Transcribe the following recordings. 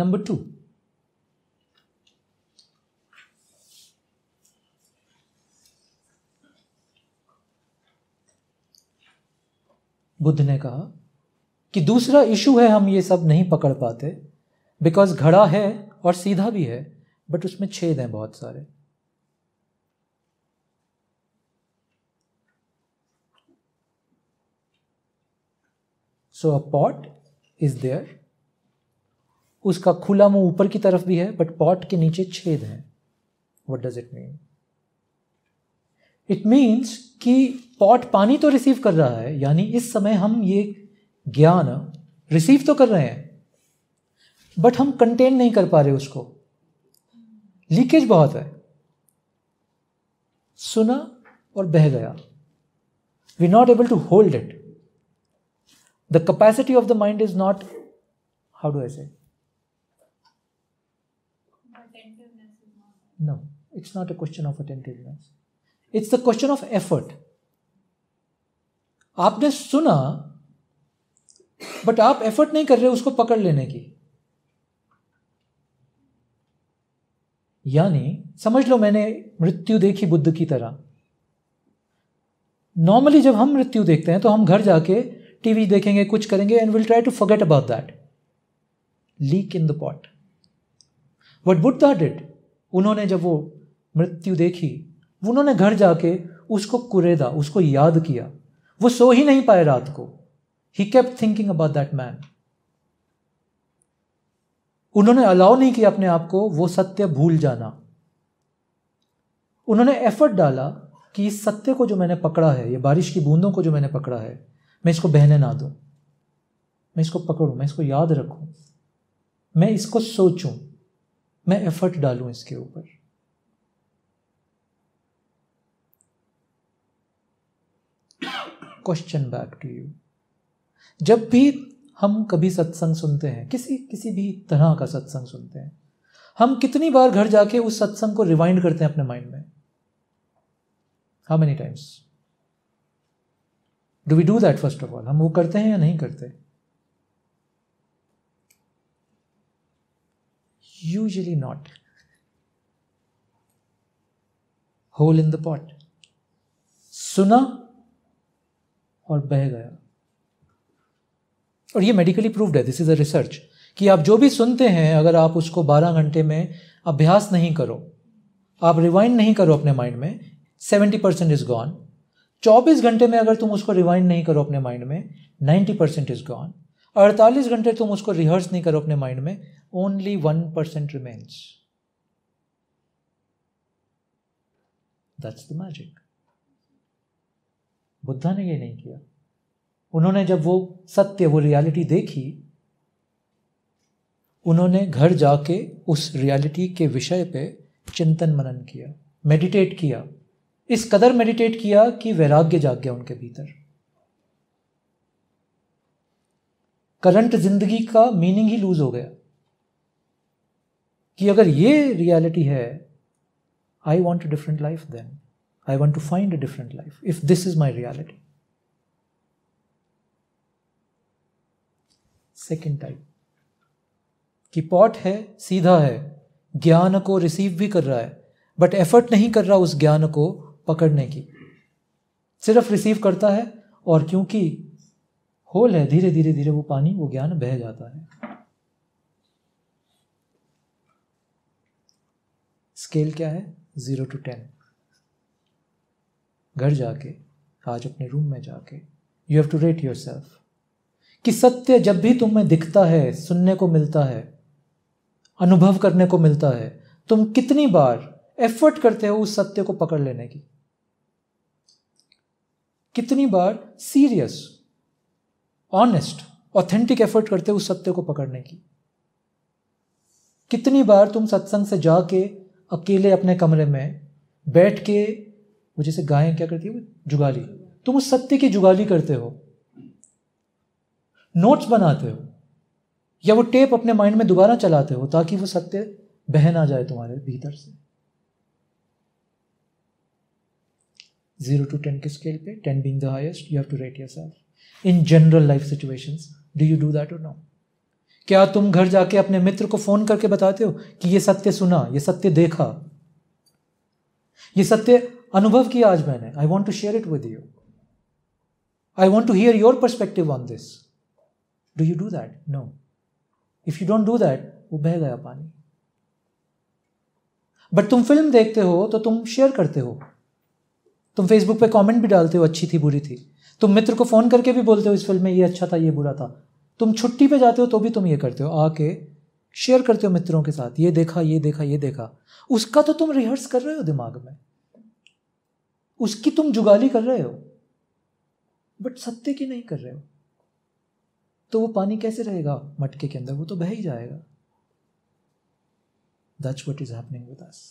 number to Buddha ने कहा कि दूसरा इशू है हम ये सब नहीं पकड़ पाते बिकॉज घड़ा है और सीधा भी है बट उसमें छेद हैं बहुत सारे so a pot is there उसका खुला मुंह ऊपर की तरफ भी है बट पॉट के नीचे छेद है what does it mean it means कि पॉट पानी तो रिसीव कर रहा है यानी इस समय हम ये ज्ञान रिसीव तो कर रहे हैं बट हम कंटेन नहीं कर पा रहे उसको लीकेज बहुत है सुना और बह गया we not able to hold it the capacity of the mind is not how do I say No, it's not a question of attentiveness. It's the question of effort. आपने सुना बट आप effort नहीं कर रहे उसको पकड़ लेने की यानी समझ लो मैंने मृत्यु देखी बुद्ध की तरह नॉर्मली जब हम मृत्यु देखते हैं तो हम घर जाके टीवी देखेंगे कुछ करेंगे and will try to forget about that leak in the pot what Buddha did उन्होंने जब वो मृत्यु देखी उन्होंने घर जाके उसको कुरेदा उसको याद किया वो सो ही नहीं पाए रात को ही kept thinking about that man उन्होंने अलाउ नहीं किया अपने आप को वो सत्य भूल जाना उन्होंने एफर्ट डाला कि इस सत्य को जो मैंने पकड़ा है ये बारिश की बूंदों को जो मैंने पकड़ा है मैं इसको बहने ना दू मैं इसको पकड़ू मैं इसको याद रखू मैं इसको सोचू मैं एफर्ट डालूं इसके ऊपर क्वेश्चन बैक टू यू जब भी हम कभी सत्संग सुनते हैं किसी किसी भी तरह का सत्संग सुनते हैं हम कितनी बार घर जाके उस सत्संग को रिवाइंड करते हैं अपने माइंड में how many times do we do that first of all हम वो करते हैं या नहीं करते Usually not. Hole in the pot सुना और बह गया और ये मेडिकली प्रूव्ड है दिस इज अ रिसर्च कि आप जो भी सुनते हैं अगर आप उसको 12 घंटे में अभ्यास नहीं करो आप रिवाइंड नहीं करो अपने माइंड में 70 परसेंट इज गॉन 24 घंटे में अगर तुम उसको रिवाइंड नहीं करो अपने माइंड में 90 परसेंट इज गॉन 48 घंटे तुम उसको रिहर्स नहीं करो अपने माइंड में only 1% remains. That's the magic Buddha ने ये नहीं किया उन्होंने जब वो सत्य वो रियलिटी देखी उन्होंने घर जाके उस रियलिटी के विषय पे चिंतन मनन किया मेडिटेट किया इस कदर मेडिटेट किया कि वैराग्य जाग गया उनके भीतर करंट जिंदगी का मीनिंग ही लूज हो गया कि अगर ये रियलिटी है I want a different life then I want to find a different life if this is my reality second type कि पॉट है सीधा है ज्ञान को रिसीव भी कर रहा है बट एफर्ट नहीं कर रहा उस ज्ञान को पकड़ने की सिर्फ रिसीव करता है और क्योंकि होल है धीरे धीरे धीरे वो पानी वो ज्ञान बह जाता है स्केल क्या है ज़ीरो टू टेन घर जाके आज अपने रूम में जाके you have to rate yourself कि सत्य जब भी तुम्हें दिखता है सुनने को मिलता है अनुभव करने को मिलता है तुम कितनी बार एफर्ट करते हो उस सत्य को पकड़ लेने की कितनी बार सीरियस ऑनेस्ट ऑथेंटिक एफर्ट करते हो उस सत्य को पकड़ने की कितनी बार तुम सत्संग से जाके अकेले अपने कमरे में बैठ के वो जैसे गायें क्या करती है वो जुगाली तुम उस सत्य की जुगाली करते हो नोट्स बनाते हो या वो टेप अपने माइंड में दोबारा चलाते हो ताकि वो सत्य बह ना जाए तुम्हारे भीतर से जीरो टू टेन के स्केल पे ten being the highest you have to rate yourself in general life situations do you do that और नो क्या तुम घर जाके अपने मित्र को फोन करके बताते हो कि ये सत्य सुना ये सत्य देखा ये सत्य अनुभव किया आज मैंने I want to share it with you I want to hear your perspective on this do you do that no if you don't do that वो बह गया पानी बट तुम फिल्म देखते हो तो तुम शेयर करते हो तुम फेसबुक पे कमेंट भी डालते हो अच्छी थी बुरी थी तुम मित्र को फ़ोन करके भी बोलते हो इस फिल्म में ये अच्छा था ये बुरा था तुम छुट्टी पे जाते हो तो भी तुम ये करते हो आके शेयर करते हो मित्रों के साथ ये देखा ये देखा ये देखा उसका तो तुम रिहर्स कर रहे हो दिमाग में उसकी तुम जुगाली कर रहे हो बट सत्य की नहीं कर रहे हो तो वो पानी कैसे रहेगा मटके के अंदर वो तो बह ही जाएगा that's what is happening with us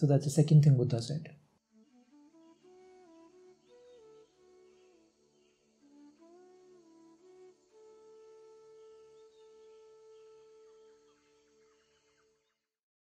so that's the second thing Buddha said